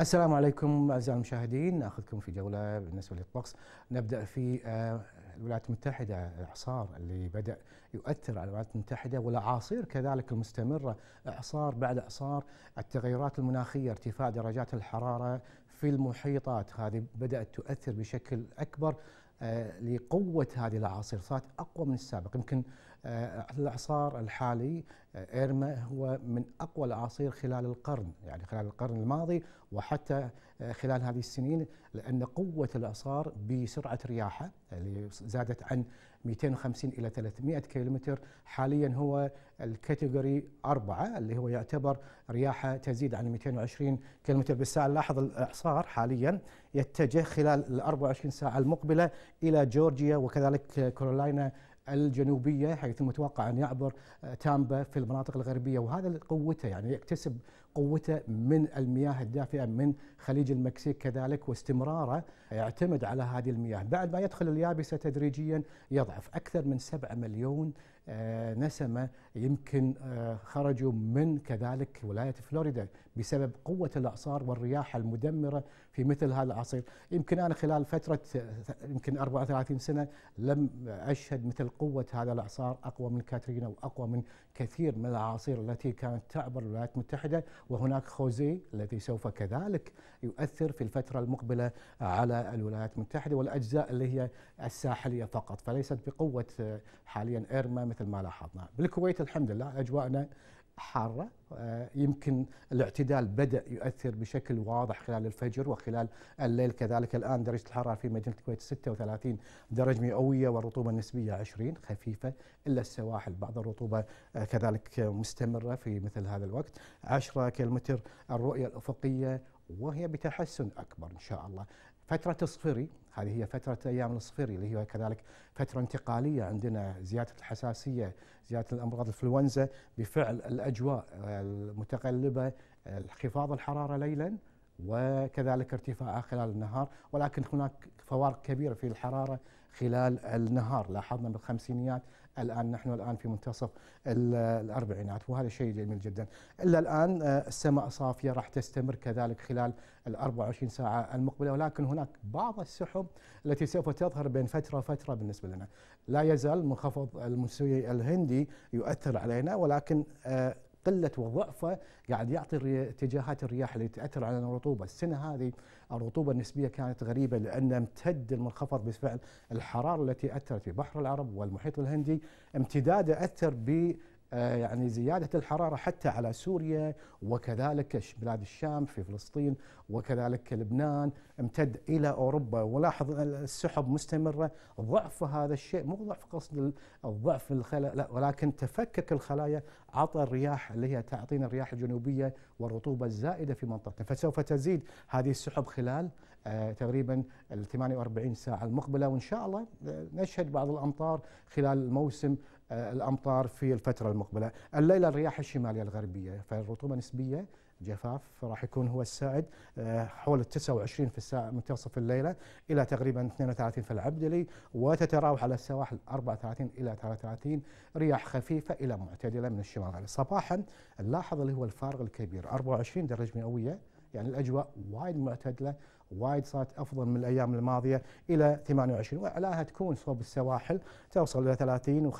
السلام عليكم اعزائي المشاهدين ناخذكم في جوله بالنسبه للطقس نبدا في آه، الولايات المتحده الاعصار اللي بدا يؤثر على الولايات المتحده والاعاصير كذلك المستمره اعصار بعد اعصار التغيرات المناخيه ارتفاع درجات الحراره في المحيطات هذه بدات تؤثر بشكل اكبر آه، لقوة هذه الأعاصير صارت أقوى من السابق يمكن آه، الإعصار الحالي إيرما هو من أقوى الأعاصير خلال القرن يعني خلال القرن الماضي وحتى آه، خلال هذه السنين لأن قوة الأعصار بسرعة رياحة اللي زادت عن 250 إلى 300 كيلومتر حاليا هو الكاتيجوري أربعة اللي هو يعتبر رياحة تزيد عن 220 كيلومتر بالساعة لاحظ الإعصار حاليا يتجه خلال ال 24 ساعة المقبلة إلى جورجيا وكذلك كارولاينا الجنوبيه حيث متوقع ان يعبر آه، تامبا في المناطق الغربيه وهذا قوته يعني يكتسب قوته من المياه الدافئه من خليج المكسيك كذلك واستمراره يعتمد على هذه المياه بعد ما يدخل اليابسه تدريجيا يضعف اكثر من 7 مليون آه، نسمة يمكن آه، خرجوا من كذلك ولاية فلوريدا بسبب قوة الأعصار والرياح المدمرة في مثل هذا العصير يمكن أنا خلال فترة يمكن 34 سنة لم أشهد مثل قوة هذا الأعصار أقوى من كاترينا وأقوى من كثير من الأعاصير التي كانت تعبر الولايات المتحدة وهناك خوزي الذي سوف كذلك يؤثر في الفترة المقبلة على الولايات المتحدة والأجزاء اللي هي الساحلية فقط فليست بقوة آه، حاليا إيرما مثل ما لاحظنا بالكويت الحمد لله أجواءنا حارة آه، يمكن الاعتدال بدأ يؤثر بشكل واضح خلال الفجر وخلال الليل كذلك الآن درجة الحرارة في مدينة الكويت 36 درجة مئوية والرطوبة النسبية 20 خفيفة إلا السواحل بعض الرطوبة آه، كذلك مستمرة في مثل هذا الوقت 10 كيلومتر الرؤية الأفقية وهي بتحسن أكبر إن شاء الله فترة الصفري هذه هي فترة أيام الصفري اللي هي كذلك فترة انتقالية عندنا زيادة الحساسية زيادة الأمراض الإنفلونزا بفعل الأجواء المتقلبة انخفاض الحرارة ليلا وكذلك ارتفاعها خلال النهار ولكن هناك فوارق كبيرة في الحرارة خلال النهار لاحظنا بالخمسينيات الآن نحن الآن في منتصف الأربعينات وهذا شيء جميل جدا إلا الآن آه، السماء صافية راح تستمر كذلك خلال ال 24 ساعة المقبلة ولكن هناك بعض السحب التي سوف تظهر بين فترة وفترة بالنسبة لنا لا يزال منخفض المستوي الهندي يؤثر علينا ولكن آه، قله وضعفة قاعد يعطي اتجاهات الرياح اللي تاثر على الرطوبه، السنه هذه الرطوبه النسبيه كانت غريبه لان امتد المنخفض بفعل الحراره التي اثرت في بحر العرب والمحيط الهندي، امتداد اثر ب آه، يعني زيادة الحرارة حتى على سوريا وكذلك بلاد الشام في فلسطين وكذلك لبنان امتد إلى أوروبا ولاحظ السحب مستمرة ضعف هذا الشيء مو ضعف قصد الضعف الخلايا لا ولكن تفكك الخلايا عطى الرياح اللي هي تعطينا الرياح الجنوبية والرطوبة الزائدة في منطقتنا فسوف تزيد هذه السحب خلال آه، تقريبا ال 48 ساعة المقبلة وإن شاء الله آه، نشهد بعض الأمطار خلال موسم آه، الأمطار في الفترة المقبلة الليلة الرياح الشمالية الغربية فالرطوبة نسبية جفاف راح يكون هو السائد حول 29 في الساعة منتصف الليلة إلى تقريبا 32 في العبدلي وتتراوح على السواحل 34 إلى 33 رياح خفيفة إلى معتدلة من الشمال صباحا نلاحظ اللي هو الفارق الكبير 24 درجة مئوية يعني الاجواء وايد معتدله وايد صارت افضل من الايام الماضيه الى 28 وعلاها تكون صوب السواحل توصل الى 30 و35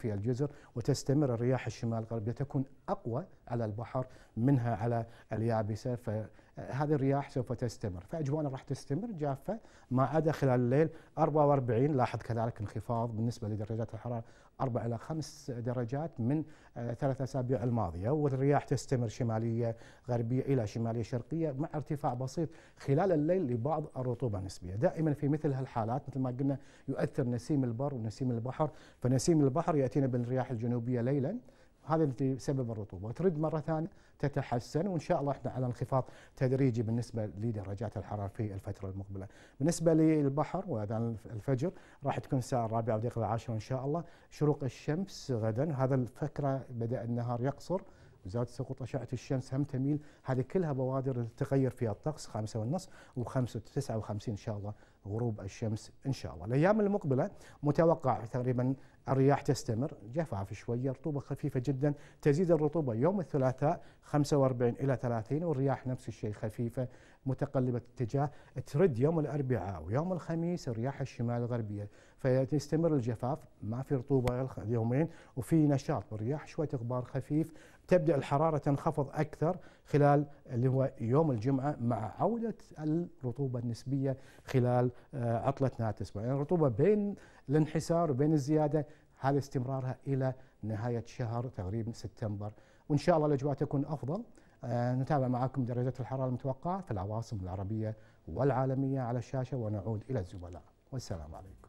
في الجزر وتستمر الرياح الشمال الغربيه تكون اقوى على البحر منها على اليابسه ف آه، هذه الرياح سوف تستمر فاجوانا راح تستمر جافه ما عدا خلال الليل 44 لاحظ كذلك انخفاض بالنسبه لدرجات الحراره 4 الى 5 درجات من آه، ثلاث اسابيع الماضيه والرياح تستمر شماليه غربيه الى شماليه شرقيه مع ارتفاع بسيط خلال الليل لبعض الرطوبه النسبيه دائما في مثل هالحالات مثل ما قلنا يؤثر نسيم البر ونسيم البحر فنسيم البحر ياتينا بالرياح الجنوبيه ليلا هذا اللي سبب الرطوبه وترد مره ثانيه تتحسن وان شاء الله احنا على انخفاض تدريجي بالنسبه لدرجات الحراره في الفتره المقبله. بالنسبه للبحر واذان الفجر راح تكون الساعه الرابعه ودقيقه العاشره ان شاء الله شروق الشمس غدا هذا الفكره بدا النهار يقصر زاد سقوط أشعة الشمس هم تميل هذه كلها بوادر تغير فيها الطقس خمسة ونص وخمسة تسعة وخمسين إن شاء الله غروب الشمس إن شاء الله الأيام المقبلة متوقع تقريبا الرياح تستمر جفاف شوية رطوبة خفيفة جدا تزيد الرطوبة يوم الثلاثاء 45 إلى 30 والرياح نفس الشيء خفيفة متقلبة اتجاه ترد يوم الأربعاء ويوم الخميس الرياح الشمال الغربية فيستمر الجفاف ما في رطوبة اليومين وفي نشاط بالرياح شوية غبار خفيف تبدأ الحرارة تنخفض أكثر خلال اللي هو يوم الجمعة مع عودة الرطوبة النسبية خلال آه، عطلة نهاية الأسبوع يعني الرطوبة بين الانحسار وبين الزياده هذا استمرارها الى نهايه شهر تقريبا سبتمبر وان شاء الله الاجواء تكون افضل آه، نتابع معكم درجات الحراره المتوقعه في العواصم العربيه والعالميه على الشاشه ونعود الى الزملاء والسلام عليكم